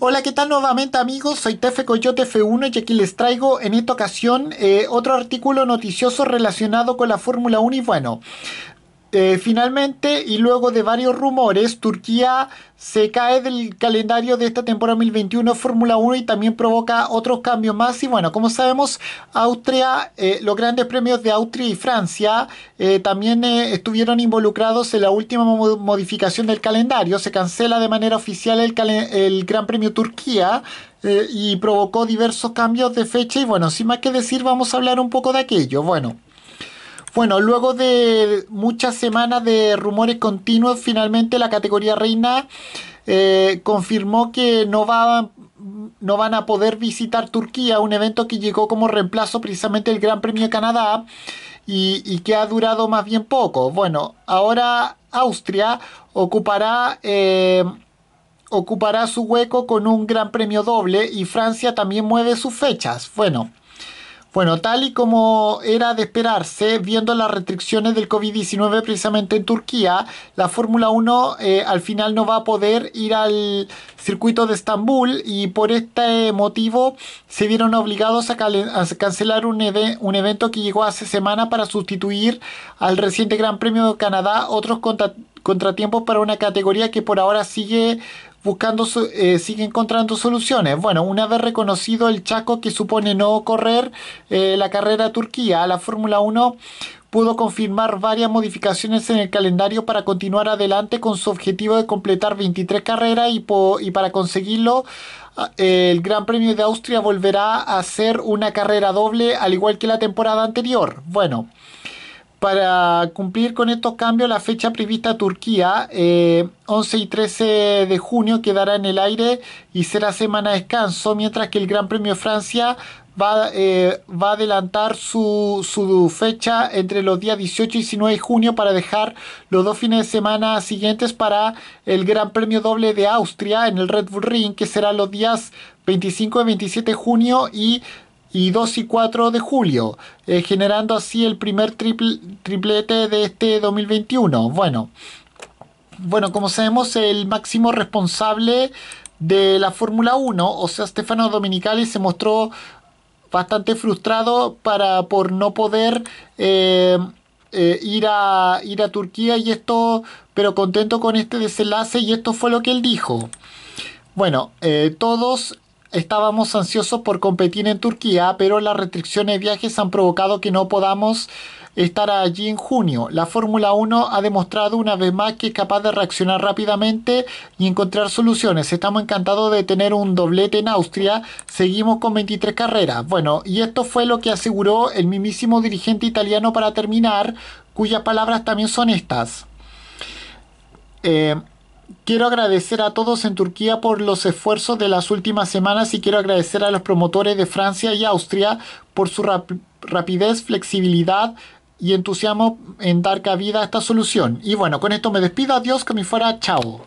Hola, ¿qué tal nuevamente amigos? Soy Tefe Coyote F1 y aquí les traigo en esta ocasión eh, otro artículo noticioso relacionado con la Fórmula 1 y bueno, eh, finalmente, y luego de varios rumores, Turquía se cae del calendario de esta temporada 2021 Fórmula 1 y también provoca otros cambios más. Y bueno, como sabemos, Austria, eh, los grandes premios de Austria y Francia eh, también estuvieron involucrados en la última modificación del calendario. Se cancela de manera oficial el, el Gran Premio Turquía. y provocó diversos cambios de fecha y bueno, sin más que decir vamos a hablar un poco de aquello. Bueno, bueno, luego de muchas semanas de rumores continuos, finalmente la categoría reina eh, confirmó que no no van a poder visitar Turquía, un evento que llegó como reemplazo precisamente el Gran Premio de Canadá y, que ha durado más bien poco. Bueno, ahora Austria ocupará eh, ocupará su hueco con un gran premio doble y Francia también mueve sus fechas. Bueno, bueno, tal y como era de esperarse, viendo las restricciones del COVID-19 precisamente en Turquía, la Fórmula 1 eh, al final no va a poder ir al circuito de Estambul y por este motivo se vieron obligados a, cancelar un, evento que llegó hace semana para sustituir al reciente Gran Premio de Canadá otros contratiempos para una categoría que por ahora sigue buscando, eh, sigue encontrando soluciones. Bueno, una vez reconocido el chaco que supone no correr eh, la carrera a Turquía, la Fórmula 1 pudo confirmar varias modificaciones en el calendario para continuar adelante con su objetivo de completar 23 carreras y, y para conseguirlo eh, el Gran Premio de Austria volverá a ser una carrera doble al igual que la temporada anterior. Bueno. Para cumplir con estos cambios, la fecha prevista Turquía, 11 eh, y 13 de junio, quedará en el aire y será semana de descanso, mientras que el Gran Premio Francia va, eh, va a adelantar su, su, fecha entre los días 18 y 19 de junio para dejar los dos fines de semana siguientes para el Gran Premio Doble de Austria en el Red Bull Ring, que será los días 25 y 27 de junio y y 2 y 4 de julio, eh, generando así el primer triple, triplete de este 2021. Bueno, bueno, como sabemos, el máximo responsable de la Fórmula 1, o sea, Stefano Dominicali, se mostró bastante frustrado para, por no poder eh, eh, ir, a, ir a Turquía y esto, pero contento con este desenlace y esto fue lo que él dijo. Bueno, todos estábamos ansiosos por competir en Turquía, pero las restricciones de viajes han provocado que no podamos estar allí en junio. La Fórmula 1 ha demostrado una vez más que es capaz de reaccionar rápidamente y encontrar soluciones. Estamos encantados de tener un doblete en Austria. Seguimos con 23 carreras. Bueno, y esto fue lo que aseguró el mismísimo dirigente italiano para terminar, cuyas palabras también son estas. Eh, quiero agradecer a todos en Turquía por los esfuerzos de las últimas semanas y quiero agradecer a los promotores de Francia y Austria por su rapidez, flexibilidad y entusiasmo en dar cabida a esta solución. Y bueno, con esto me despido. Adiós, que me fuera. Chao.